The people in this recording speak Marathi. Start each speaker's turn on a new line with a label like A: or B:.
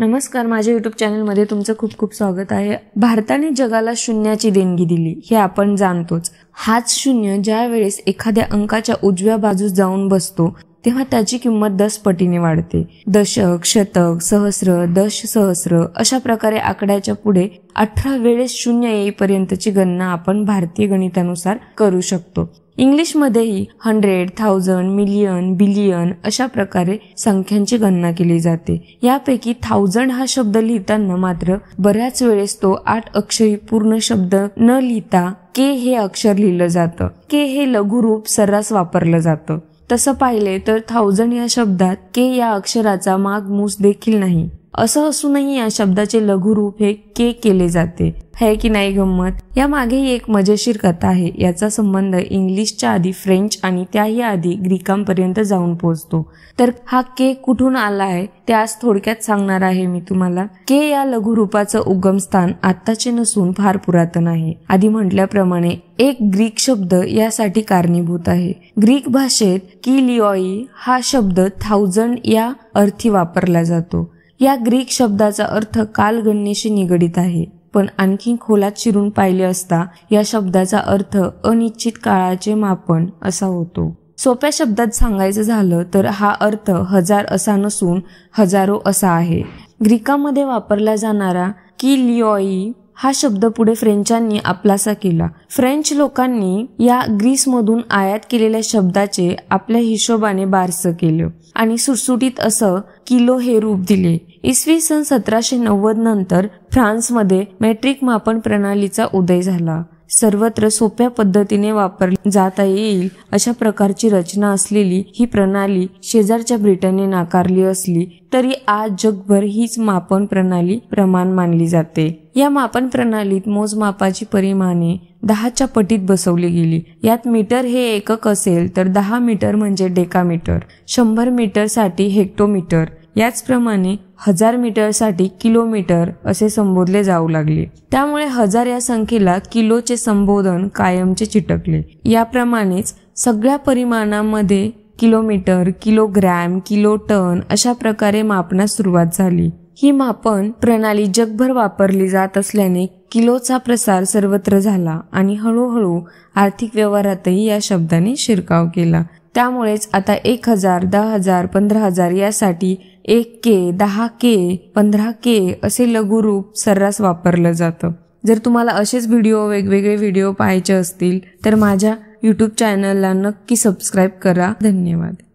A: नमस्कार माझ्या युट्यूब चॅनलमध्ये तुमचं खूप खूप स्वागत आहे भारताने जगाला शून्याची देणगी दिली हे आपण जाणतोच हाच शून्य ज्या वेळेस एखाद्या अंकाच्या उजव्या बाजूस जाऊन बसतो तेव्हा त्याची किंमत दस पटीने वाढते दशक शतक सहस्र दश सहस्र अशा प्रकारे आकड्याच्या पुढे अठरा वेळेस शून्य येईपर्यंतची गणना आपण भारतीय गणितानुसार करू शकतो इंग्लिशमध्येही हंड्रेड थाउजंड मिलियन बिलियन अशा प्रकारे संख्यांची गणना केली जाते यापैकी थाउजंड हा शब्द लिहिताना मात्र बऱ्याच वेळेस तो आठ अक्षरी पूर्ण शब्द न लिहिता के हे अक्षर लिहिलं जातं के हे लघुरूप सर्रास वापरलं जातं तसं पाहिले तर थाउजंड या शब्दात के या अक्षराचा माग मूस देखील नाही असं असूनही या शब्दाचे लघुरूप हे के केले जाते है की नाही गंमत या मागे एक मजेशीर कथा आहे याचा संबंध इंग्लिशच्या आधी फ्रेंच आणि त्याही आधी ग्रीकांपर्यंत जाऊन पोहोचतो तर हा के कुठून आला आहे ते आज थोडक्यात सांगणार आहे मी तुम्हाला के या लघुरूपाचं स्थान आत्ताचे नसून फार पुरातन आहे आधी म्हटल्याप्रमाणे एक ग्रीक शब्द यासाठी कारणीभूत आहे ग्रीक भाषेत किलिओई हा शब्द थाउजंड या अर्थी वापरला जातो या ग्रीक शब्दाचा अर्थ कालगणनेशी निगडित आहे पण आणखी खोलात शिरून पाहिले असता या शब्दाचा अर्थ अनिश्चित काळाचे मापन असा होतो सोप्या शब्दात सांगायचं झालं तर हा अर्थ हजार असा नसून हजारो असा आहे ग्रीकामध्ये वापरला जाणारा किलिओई हा शब्द पुढे फ्रेंचांनी आपलासा केला फ्रेंच लोकांनी या ग्रीसमधून आयात केलेल्या शब्दाचे आपल्या हिशोबाने बारसं केलं आणि सुटसुटीत असं किलो हे रूप दिले इसवी सन सतराशे नव्वद नंतर फ्रान्समध्ये मेट्रिक मापन प्रणालीचा उदय झाला सर्वत्र सोप्या पद्धतीने वापरली जाता येईल अशा प्रकारची रचना असलेली ही प्रणाली शेजारच्या ब्रिटनने नाकारली असली तरी आज जगभर हीच मापन प्रणाली प्रमाण मानली जाते या मापन प्रणालीत मोजमापाची परिमाणे दहाच्या पटीत बसवली गेली यात मीटर हे एकक असेल तर दहा मीटर म्हणजे डेका मीटर शंभर साठी हेक्टोमीटर याचप्रमाणे हजार मीटरसाठी किलोमीटर असे संबोधले जाऊ लागले त्यामुळे हजार या संख्येला किलोचे संबोधन कायमचे चिटकले याप्रमाणेच सगळ्या परिमाणांमध्ये किलोमीटर किलोग्रॅम किलो टन अशा प्रकारे मापनास सुरुवात झाली ही मापन प्रणाली जगभर वापरली जात असल्याने किलोचा प्रसार सर्वत्र झाला आणि हळूहळू आर्थिक व्यवहारातही या शब्दाने शिरकाव केला त्यामुळेच आता एक हजार दहा हजार पंधरा हजार यासाठी एक के दहा के पंधरा के असे लघुरूप सर्रास वापरलं जातं जर तुम्हाला असेच व्हिडिओ वेगवेगळे व्हिडिओ पाहायचे असतील तर माझ्या यूट्यूब चॅनलला नक्की सबस्क्राईब करा धन्यवाद